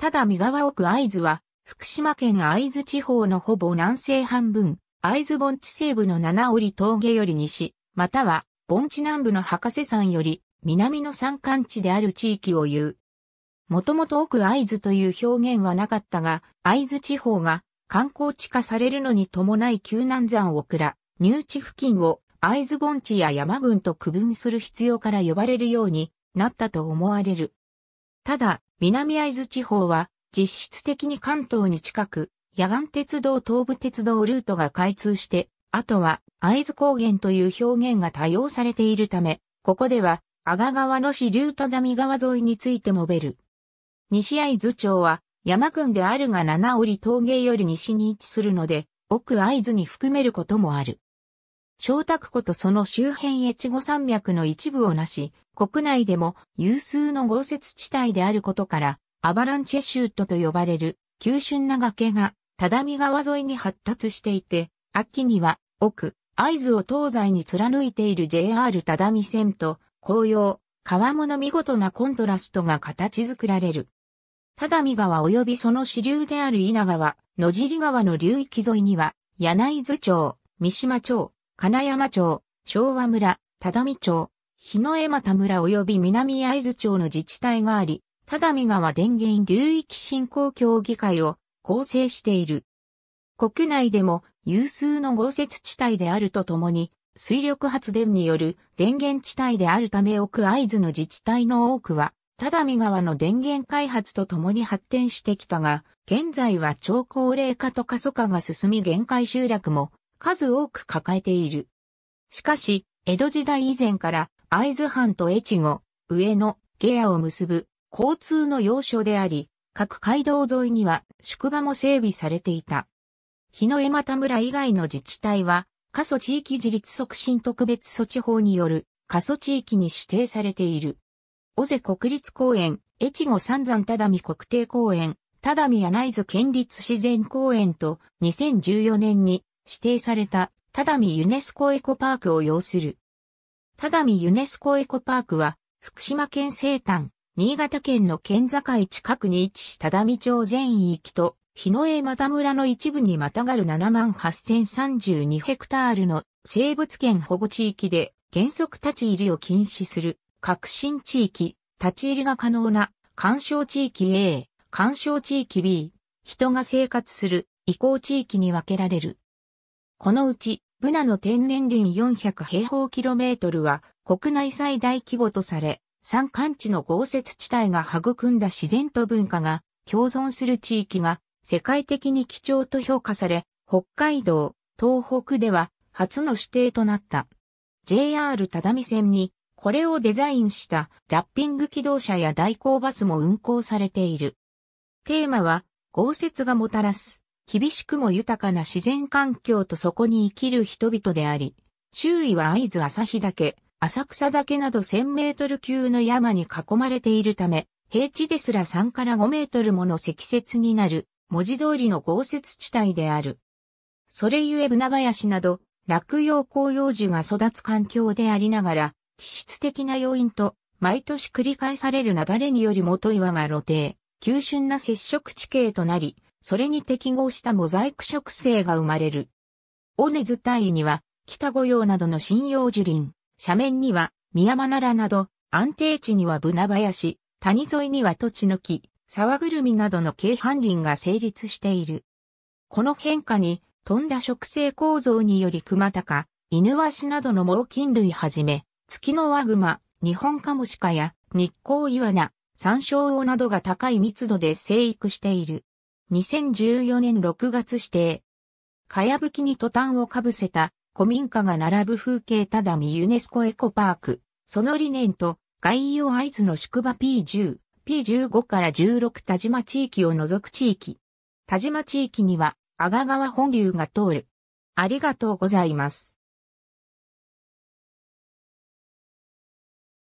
ただ三河奥会津は、福島県会津地方のほぼ南西半分、会津盆地西部の七折峠より西、または盆地南部の博士山より南の山間地である地域を言う。もともと奥会津という表現はなかったが、会津地方が観光地化されるのに伴い旧南山を倉、入地付近を会津盆地や山群と区分する必要から呼ばれるようになったと思われる。ただ、南会津地方は実質的に関東に近く、野岸鉄道東部鉄道ルートが開通して、あとは会津高原という表現が多用されているため、ここでは阿賀川の支流波川沿いについて述べる。西会津町は山郡であるが七折峠より西に位置するので、奥会津に含めることもある。小宅湖とその周辺越後山脈の一部をなし、国内でも有数の豪雪地帯であることから、アバランチェシュートと呼ばれる、急峻な崖が、只見川沿いに発達していて、秋には、奥、合図を東西に貫いている JR 只見線と、紅葉、川物見事なコントラストが形作られる。只見川及びその支流である稲川、野尻川の流域沿いには、柳津町、三島町、金山町、昭和村、只見町、日野江又村及び南会津町の自治体があり、只見川電源流域振興協議会を構成している。国内でも有数の豪雪地帯であるとともに、水力発電による電源地帯であるため奥会津の自治体の多くは、只見川の電源開発とともに発展してきたが、現在は超高齢化と過疎化が進み限界集落も数多く抱えている。しかし、江戸時代以前から会津藩と越後、上野、下野を結ぶ交通の要所であり、各街道沿いには宿場も整備されていた。日野江又村以外の自治体は、過疎地域自立促進特別措置法による過疎地域に指定されている。尾瀬国立公園、越後三山只見国定公園、只見柳津県立自然公園と2014年に指定された、ただみユネスコエコパークを要する。ただみユネスコエコパークは、福島県西端、新潟県の県境近くに位置しただみ町全域と、日野江又村の一部にまたがる78,032ヘクタールの生物圏保護地域で原則立ち入りを禁止する革新地域、立ち入りが可能な干渉地域 A、干渉地域 B、人が生活する移行地域に分けられる。このうち、ブナの天然林400平方キロメートルは国内最大規模とされ、山間地の豪雪地帯が育んだ自然と文化が共存する地域が世界的に貴重と評価され、北海道、東北では初の指定となった。JR 只見線にこれをデザインしたラッピング機動車や代行バスも運行されている。テーマは豪雪がもたらす厳しくも豊かな自然環境とそこに生きる人々であり、周囲は会津日岳、浅草岳など1000メートル級の山に囲まれているため、平地ですら3から5メートルもの積雪になる、文字通りの豪雪地帯である。それゆえ船林など、落葉紅葉樹が育つ環境でありながら、地質的な要因と、毎年繰り返される雪崩により元岩が露呈、急峻な接触地形となり、それに適合したモザイク植生が生まれる。尾根単位には、北御用などの針葉樹林、斜面には、宮間奈良など、安定地にはブナ林、谷沿いには土地の木、沢ぐるみなどの軽範林が成立している。この変化に、飛んだ植生構造によりクマタカ、イヌワシなどの猛禽類はじめ、月のワグマ、日本カモシカや日光イワナ、山椒魚などが高い密度で生育している。2014年6月指定。かやぶきにトタンをかぶせた古民家が並ぶ風景ただみユネスコエコパーク。その理念と概要合図の宿場 P10、P15 から16田島地域を除く地域。田島地域には阿賀川本流が通る。ありがとうございます。